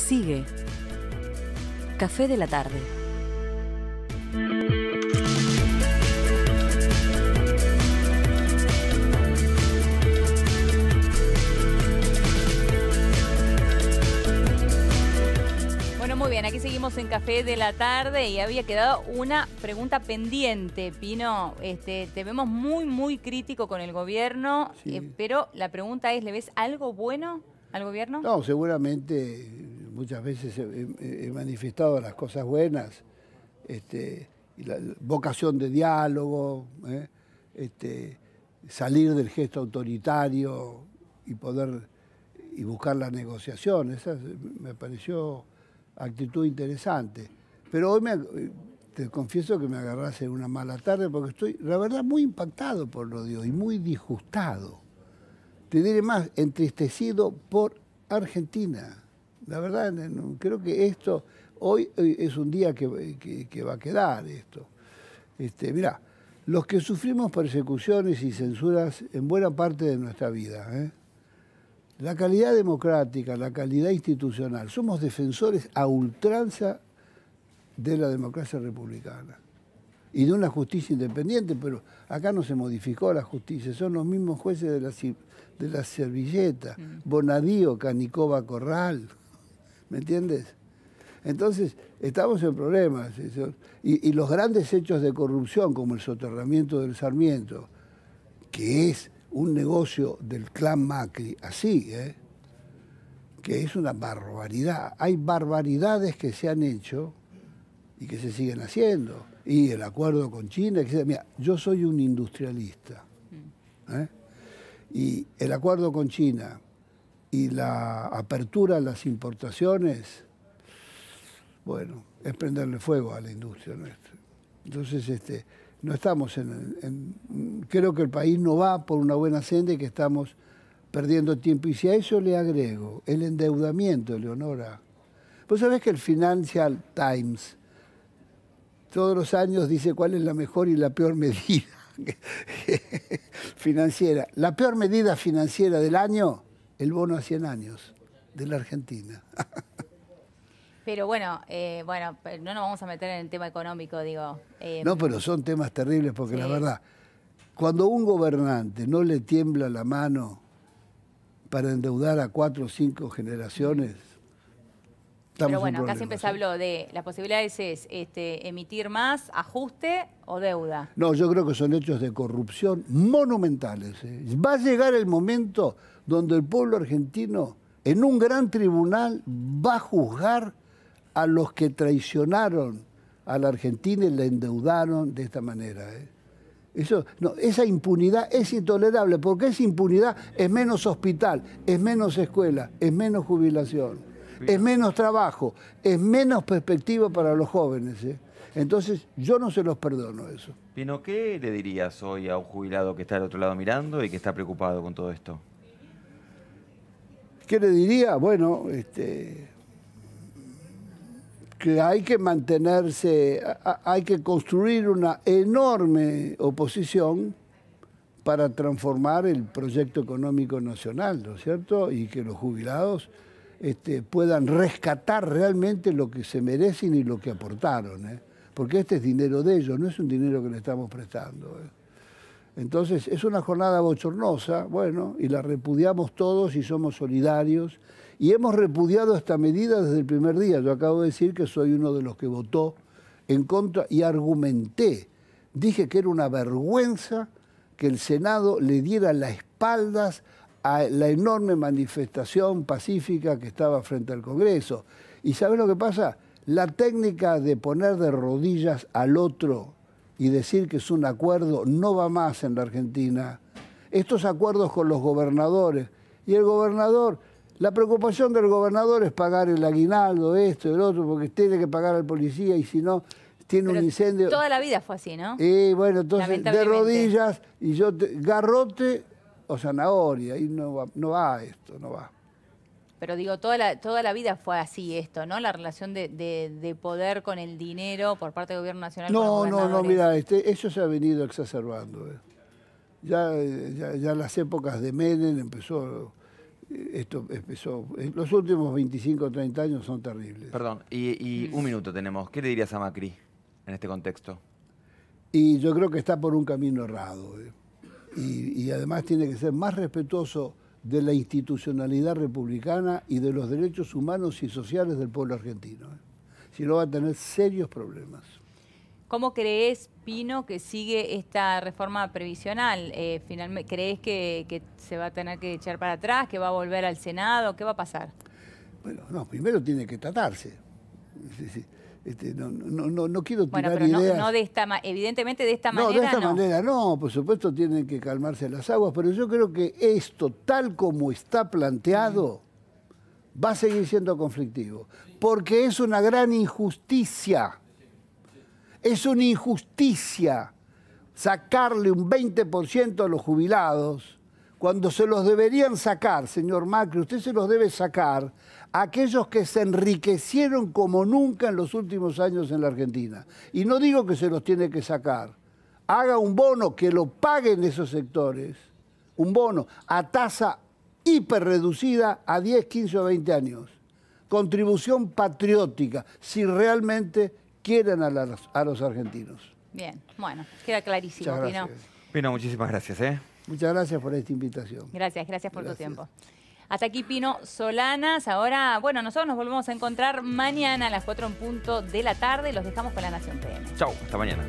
Sigue. Café de la tarde. Bueno, muy bien, aquí seguimos en Café de la tarde y había quedado una pregunta pendiente, Pino. Este, te vemos muy, muy crítico con el gobierno, eh, pero la pregunta es, ¿le ves algo bueno al gobierno? No, seguramente muchas veces he, manifestado las cosas buenas, este, la vocación de diálogo, ¿eh? este, salir del gesto autoritario y poder y buscar la negociación. Esa me pareció actitud interesante. Pero hoy te confieso que me en una mala tarde porque estoy, la verdad, muy impactado por lo de hoy, muy disgustado. Te diré más, entristecido por Argentina. La verdad, creo que esto, hoy es un día que, va a quedar esto. Este, mirá, los que sufrimos persecuciones y censuras en buena parte de nuestra vida, ¿eh? la calidad democrática, la calidad institucional, somos defensores a ultranza de la democracia republicana y de una justicia independiente, pero acá no se modificó la justicia, son los mismos jueces de la, de la servilleta, mm. Bonadío, Canicoba, Corral. ¿Me entiendes? Entonces, estamos en problemas. Y, los grandes hechos de corrupción, como el soterramiento del Sarmiento, que es un negocio del clan Macri, así, ¿eh? que es una barbaridad. Hay barbaridades que se han hecho y que se siguen haciendo. Y el acuerdo con China, que mira, yo soy un industrialista. ¿eh? Y el acuerdo con China, y la apertura a las importaciones, bueno, es prenderle fuego a la industria nuestra. Entonces, este, no estamos en, Creo que el país no va por una buena senda y que estamos perdiendo tiempo. Y si a eso le agrego el endeudamiento, Leonora. Vos sabés que el Financial Times todos los años dice cuál es la mejor y la peor medida financiera. La peor medida financiera del año el bono a 100 años de la Argentina. Pero bueno, eh, bueno, no nos vamos a meter en el tema económico, digo. Eh, no, pero son temas terribles porque la verdad, cuando un gobernante no le tiembla la mano para endeudar a cuatro o cinco generaciones, Pero bueno, acá siempre se habló de las posibilidades es este, emitir más, ajuste o deuda. No, yo creo que son hechos de corrupción monumentales. ¿eh? Va a llegar el momento donde el pueblo argentino, en un gran tribunal, va a juzgar a los que traicionaron a la Argentina y la endeudaron de esta manera. ¿eh? esa impunidad es intolerable, porque esa impunidad es menos hospital, es menos escuela, es menos jubilación, es menos trabajo, es menos perspectiva para los jóvenes. ¿eh? Entonces, yo no se los perdono eso. Pino, ¿qué le dirías hoy a un jubilado que está al otro lado mirando y que está preocupado con todo esto? ¿Qué le diría? Bueno, este, que hay que mantenerse, hay que construir una enorme oposición para transformar el proyecto económico nacional, ¿no es cierto? Y que los jubilados este, puedan rescatar realmente lo que se merecen y lo que aportaron, ¿eh? porque este es dinero de ellos, no es un dinero que le estamos prestando. ¿eh? Entonces, es una jornada bochornosa, bueno, y la repudiamos todos y somos solidarios. Y hemos repudiado esta medida desde el primer día. Yo acabo de decir que soy uno de los que votó en contra y argumenté. Dije que era una vergüenza que el Senado le diera las espaldas a la enorme manifestación pacífica que estaba frente al Congreso. ¿Y sabes lo que pasa? La técnica de poner de rodillas al otro y decir que es un acuerdo no va más en la Argentina. Estos acuerdos con los gobernadores. Y el gobernador, la preocupación del gobernador es pagar el aguinaldo, esto, el otro, porque tiene que pagar al policía y si no, tiene un incendio. Toda la vida fue así, ¿no? Sí, bueno, entonces de rodillas y yo te, garrote o zanahoria, y no no va esto, no va pero digo, toda la, toda la vida fue así esto, ¿no? La relación de, poder con el dinero por parte del gobierno nacional. No, no, no, mira, este, eso se ha venido exacerbando. Eh. Eh, ya, ya, las épocas de Menem empezó, eh, esto empezó, los últimos 25 o 30 años son terribles. Perdón, y, un minuto tenemos. ¿Qué le dirías a Macri en este contexto? Y yo creo que está por un camino errado. y además tiene que ser más respetuoso de la institucionalidad republicana y de los derechos humanos y sociales del pueblo argentino. ¿eh? Si no, va a tener serios problemas. ¿Cómo crees, Pino, que sigue esta reforma previsional? Eh, finalmente, ¿Crees que, se va a tener que echar para atrás, que va a volver al Senado? ¿Qué va a pasar? Bueno, no, primero tiene que tratarse. Este, no, no, no, quiero tirar bueno, pero No, de esta evidentemente de esta manera. No, de esta manera no, por supuesto tienen que calmarse las aguas, pero yo creo que esto, tal como está planteado, mm. va a seguir siendo conflictivo. Porque es una gran injusticia. Es una injusticia sacarle un 20% a los jubilados cuando se los deberían sacar, señor Macri, usted se los debe sacar a aquellos que se enriquecieron como nunca en los últimos años en la Argentina. Y no digo que se los tiene que sacar. Haga un bono que lo paguen esos sectores, un bono a tasa hiperreducida a 10, 15 o 20 años. Contribución patriótica, si realmente quieren a, los argentinos. Bien, bueno, queda clarísimo. Pino, muchísimas gracias. ¿eh? Muchas gracias por esta invitación. Gracias, gracias por tu tiempo. Hasta aquí Pino Solanas. Ahora, bueno, nosotros nos volvemos a encontrar mañana a las 4 en punto de la tarde. Los dejamos con la Nación PM. Chau, hasta mañana.